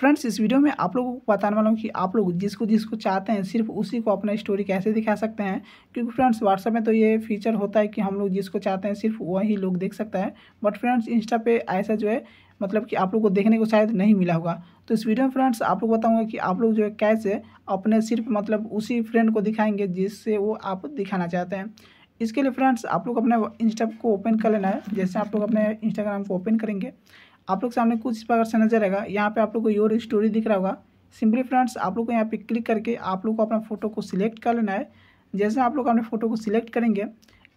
friends इस video में आप लोगों को बताने वाला हूँ कि आप लोग जिसको जिसको चाहते हैं सिर्फ उसी को अपना स्टोरी कैसे दिखा सकते हैं क्योंकि फ्रेंड्स व्हाट्सएप में तो ये फीचर होता है कि हम लोग जिसको चाहते हैं सिर्फ वही लोग देख सकता है बट फ्रेंड्स इंस्टा पे ऐसा जो है मतलब कि आप लोग को देखने को शायद नहीं मिला होगा तो इस वीडियो में फ्रेंड्स आप लोग बताऊँगा कि आप लोग जो है कैसे अपने सिर्फ मतलब उसी फ्रेंड को दिखाएंगे जिससे वो आप दिखाना चाहते हैं इसके लिए फ्रेंड्स आप लोग अपने इंस्टा को ओपन कर लेना है जैसे आप लोग अपने इंस्टाग्राम को ओपन करेंगे आप लोग सामने कुछ इस प्रकार से नजर आएगा यहाँ पे आप लोग को योर स्टोरी दिख रहा होगा सिंपली फ्रेंड्स आप लोग को यहाँ पे क्लिक करके आप लोग को अपना फोटो को सिलेक्ट कर लेना है जैसे आप लोग अपने फोटो को सिलेक्ट करेंगे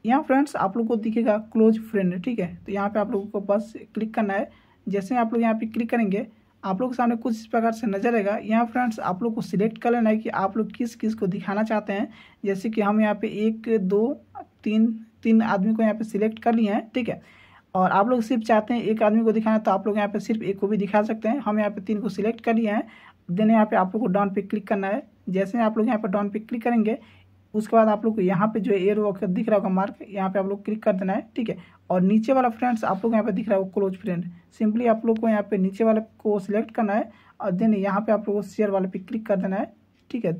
यहाँ फ्रेंड्स आप लोग को दिखेगा क्लोज फ्रेंड ठीक है तो यहाँ पर आप लोगों को बस क्लिक करना है जैसे आप लोग यहाँ पे क्लिक करेंगे आप लोग के सामने कुछ इस प्रकार से नजर आएगा यहाँ फ्रेंड्स आप लोग को सिलेक्ट कर लेना है कि आप लोग किस किस को दिखाना चाहते हैं जैसे कि हम यहाँ पे एक दो तीन तीन आदमी को यहाँ पे सिलेक्ट कर लिए हैं ठीक है और आप लोग सिर्फ चाहते हैं एक आदमी को दिखाना तो आप लोग यहाँ पे सिर्फ एक को भी दिखा सकते हैं हम यहाँ पे तीन को सिलेक्ट कर लिए हैं देन यहाँ पे आप लोग को डाउन पे क्लिक करना है जैसे आप लोग यहाँ पे डाउन पे क्लिक करेंगे उसके बाद आप लोग को यहाँ पे जो एयर वो दिख रहा होगा मार्क यहाँ पे आप लोग क्लिक कर देना है ठीक है और नीचे वाला फ्रेंड्स आप लोग यहाँ पे दिख रहा होगा क्लोज फ्रेंड सिंपली आप लोग को यहाँ पे नीचे वाले को सिलेक्ट करना है और देन यहाँ पे आप लोग को शेयर वाले पे क्लिक कर देना है ठीक है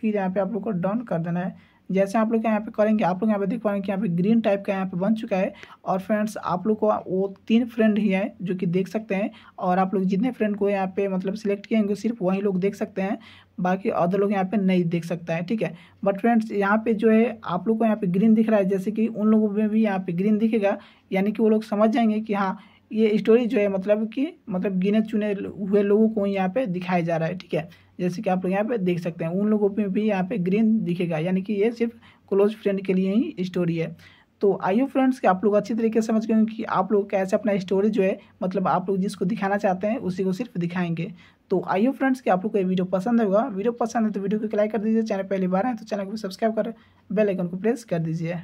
फिर यहाँ पे आप लोग को डाउन कर देना है जैसे आप लोग यहाँ पे करेंगे आप लोग यहाँ पे देख पाएंगे यहाँ पे ग्रीन टाइप का यहाँ पे बन चुका है और फ्रेंड्स आप लोग को वो तीन फ्रेंड ही है जो कि देख सकते हैं और आप लोग जितने फ्रेंड को यहाँ पे मतलब सिलेक्ट किएंगे सिर्फ वही लोग देख सकते हैं बाकी अदर लोग यहाँ पे नहीं देख सकता है ठीक है बट फ्रेंड्स यहाँ पे जो है आप लोग को यहाँ पे ग्रीन दिख रहा है जैसे कि उन लोगों में भी यहाँ पे ग्रीन दिखेगा यानी कि वो लोग समझ जाएंगे कि हाँ ये स्टोरी जो है मतलब कि मतलब गिने चुने हुए लोगों को यहाँ पे दिखाया जा रहा है ठीक है जैसे कि आप लोग यहाँ पे देख सकते हैं उन लोगों पे भी यहाँ पे ग्रीन दिखेगा यानी कि ये सिर्फ क्लोज फ्रेंड के लिए ही स्टोरी है तो आइए फ्रेंड्स कि आप लोग अच्छी तरीके से समझ गए कि आप लोग कैसे अपना स्टोरी जो है मतलब आप लोग जिसको दिखाना चाहते हैं उसी को सिर्फ दिखाएंगे तो आइए फ्रेंड्स कि आप लोग को ये वीडियो पसंद होगा वीडियो पसंद है तो वीडियो को लाइक कर दीजिए चैनल पहली बार है तो चैनल को सब्सक्राइब कर बेल आइकन को प्रेस कर दीजिए